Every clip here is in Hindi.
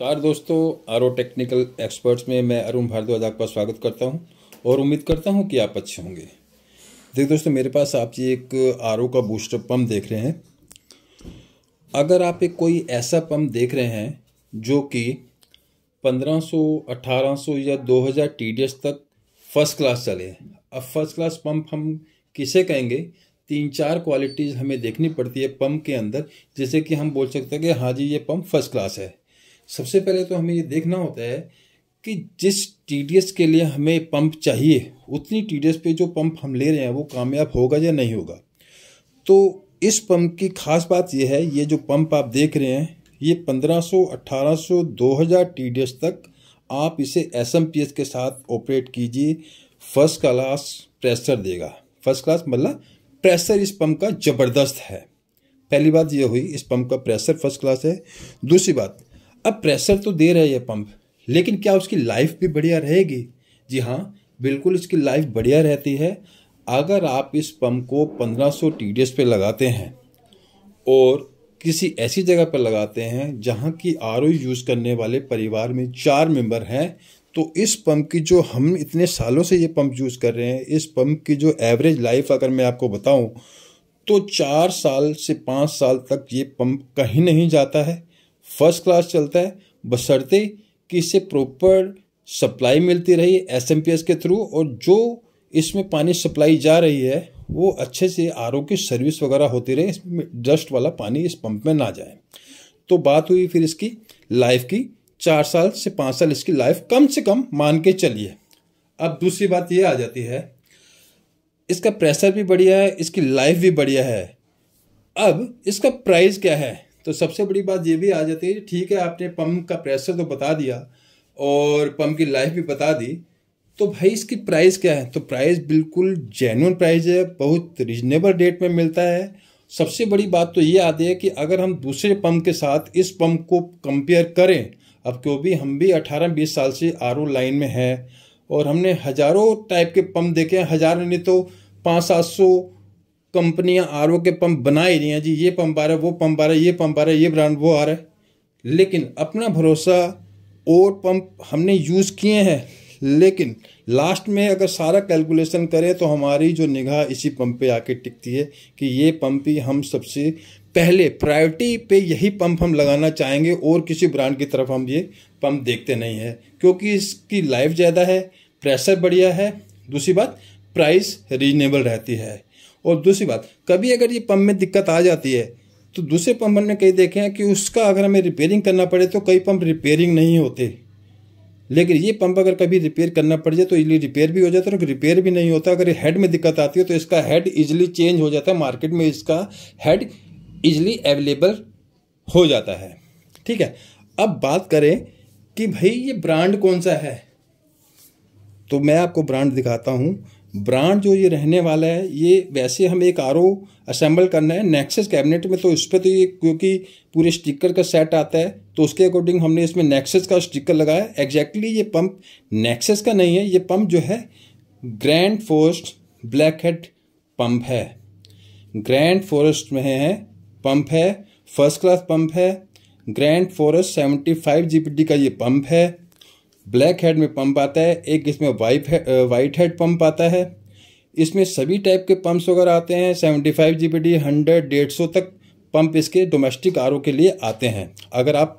नमस्कार दोस्तों आर टेक्निकल एक्सपर्ट्स में मैं अरुण भारद्वाज आपका स्वागत करता हूँ और उम्मीद करता हूँ कि आप अच्छे होंगे देखिए दोस्तों मेरे पास आप जी एक आर का बूस्टर पम्प देख रहे हैं अगर आप एक कोई ऐसा पम्प देख रहे हैं जो कि 1500, 1800 या 2000 हज़ार तक फर्स्ट क्लास चले अब फर्स्ट क्लास पंप हम किसे कहेंगे तीन चार क्वालिटीज़ हमें देखनी पड़ती है पंप के अंदर जैसे कि हम बोल सकते हैं कि हाँ जी ये पंप फर्स्ट क्लास है सबसे पहले तो हमें ये देखना होता है कि जिस टी के लिए हमें पंप चाहिए उतनी टी पे जो पंप हम ले रहे हैं वो कामयाब होगा या नहीं होगा तो इस पंप की खास बात यह है ये जो पंप आप देख रहे हैं ये 1500, 1800, 2000 टी तक आप इसे एस के साथ ऑपरेट कीजिए फर्स्ट क्लास प्रेशर देगा फर्स्ट क्लास मतलब प्रेशर इस पंप का ज़बरदस्त है पहली बात यह हुई इस पंप का प्रेशर फर्स्ट क्लास है दूसरी बात अब प्रेशर तो दे रहा है ये पंप लेकिन क्या उसकी लाइफ भी बढ़िया रहेगी जी हाँ बिल्कुल इसकी लाइफ बढ़िया रहती है अगर आप इस पंप को 1500 सौ टी पे लगाते हैं और किसी ऐसी जगह पर लगाते हैं जहाँ की आर यूज़ करने वाले परिवार में चार मेंबर हैं तो इस पंप की जो हम इतने सालों से ये पंप यूज़ कर रहे हैं इस पंप की जो एवरेज लाइफ अगर मैं आपको बताऊं तो चार साल से पाँच साल तक ये पंप कहीं नहीं जाता है फर्स्ट क्लास चलता है बशर्ते कि इससे प्रॉपर सप्लाई मिलती रही एस के थ्रू और जो इसमें पानी सप्लाई जा रही है वो अच्छे से आर की सर्विस वगैरह होती रहे इसमें डस्ट वाला पानी इस पंप में ना जाए तो बात हुई फिर इसकी लाइफ की चार साल से पाँच साल इसकी लाइफ कम से कम मान के चलिए अब दूसरी बात ये आ जाती है इसका प्रेशर भी बढ़िया है इसकी लाइफ भी बढ़िया है अब इसका प्राइस क्या है तो सबसे बड़ी बात ये भी आ जाती है ठीक है आपने पम्प का प्रेशर तो बता दिया और पम्प की लाइफ भी बता दी तो भाई इसकी प्राइस क्या है तो प्राइस बिल्कुल जेन्यून प्राइस है बहुत रिजनेबल रेट में मिलता है सबसे बड़ी बात तो ये आती है कि अगर हम दूसरे पम्प के साथ इस पम्प को कंपेयर करें अब क्यों भी हम भी 18-20 साल से आर लाइन में हैं और हमने हज़ारों टाइप के पम्प देखे हैं हज़ारों नहीं तो पाँच सात सौ कंपनियां आर के पंप बना ही रही हैं जी ये पंप आ रहा है वो पंप आ रहा है ये पंप आ रहा है ये ब्रांड वो आ रहा है लेकिन अपना भरोसा और पंप हमने यूज़ किए हैं लेकिन लास्ट में अगर सारा कैलकुलेशन करें तो हमारी जो निगाह इसी पंप पे आके टिकती है कि ये पंप ही हम सबसे पहले प्रायोरिटी पे यही पंप हम लगाना चाहेंगे और किसी ब्रांड की तरफ हम ये पंप देखते नहीं हैं क्योंकि इसकी लाइफ ज़्यादा है प्रेशर बढ़िया है दूसरी बात प्राइस रीजनेबल रहती है और दूसरी बात कभी अगर ये पंप में दिक्कत आ जाती है तो दूसरे पंप हमने कई देखे हैं कि उसका अगर हमें रिपेयरिंग करना पड़े तो कई पंप रिपेयरिंग नहीं होते लेकिन ये पंप अगर कभी रिपेयर करना पड़ जाए तो इजली रिपेयर भी हो जाता है और रिपेयर भी नहीं होता अगर हेड में दिक्कत आती है तो इसका हेड इजली चेंज हो जाता है मार्केट में इसका हेड इजली अवेलेबल हो जाता है ठीक है अब बात करें कि भाई ये ब्रांड कौन सा है तो मैं आपको ब्रांड दिखाता हूँ ब्रांड जो ये रहने वाला है ये वैसे हम एक आर असेंबल करना है नेक्सेस कैबिनेट में तो इस पर तो ये क्योंकि पूरे स्टिकर का सेट आता है तो उसके अकॉर्डिंग हमने इसमें नेक्सेस का स्टिकर लगाया एग्जैक्टली ये पंप नेक्सेस का नहीं है ये पंप जो है grand forest black head pump है ग्रैंड फॉरेस्ट में है पंप है फर्स्ट क्लास पंप है grand forest seventy five G का ये पंप है ब्लैक हेड में पंप आता है एक इसमें वाइट है, वाइट हेड पंप आता है इसमें सभी टाइप के पंप्स वगैरह आते हैं seventy five G B D hundred डेढ़ सौ तक पंप इसके डोमेस्टिक आर के लिए आते हैं अगर आप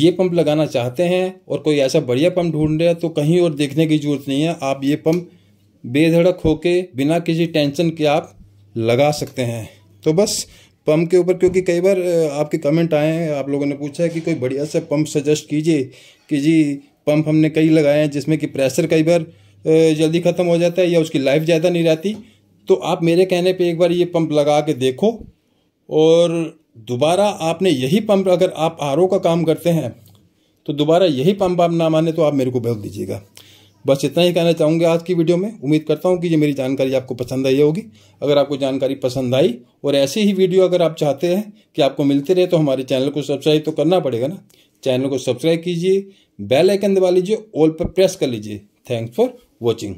ये पंप लगाना चाहते हैं और कोई ऐसा बढ़िया पंप ढूंढ रहे हैं तो कहीं और देखने की जरूरत नहीं है आप ये पंप बेधड़क होके बिना किसी टेंशन के आप लगा सकते हैं तो बस पंप के ऊपर क्योंकि कई बार आपके कमेंट आए हैं आप लोगों ने पूछा है कि कोई बढ़िया सा पंप सजेस्ट कीजिए कि जी पंप हमने कई लगाए हैं जिसमें कि प्रेशर कई बार जल्दी ख़त्म हो जाता है या उसकी लाइफ ज़्यादा नहीं रहती तो आप मेरे कहने पे एक बार ये पंप लगा के देखो और दोबारा आपने यही पंप अगर आप आर का काम करते हैं तो दोबारा यही पंप आप ना माने तो आप मेरे को भेज दीजिएगा बस इतना ही कहना चाहूँगी आज की वीडियो में उम्मीद करता हूँ कि ये मेरी जानकारी आपको पसंद आई होगी अगर आपको जानकारी पसंद आई और ऐसी ही वीडियो अगर आप चाहते हैं कि आपको मिलते रहे तो हमारे चैनल को सब्सक्राइब तो करना पड़ेगा ना चैनल को सब्सक्राइब कीजिए बेल आइकन दबा लीजिए ऑल पर प्रेस कर लीजिए थैंक्स फॉर वॉचिंग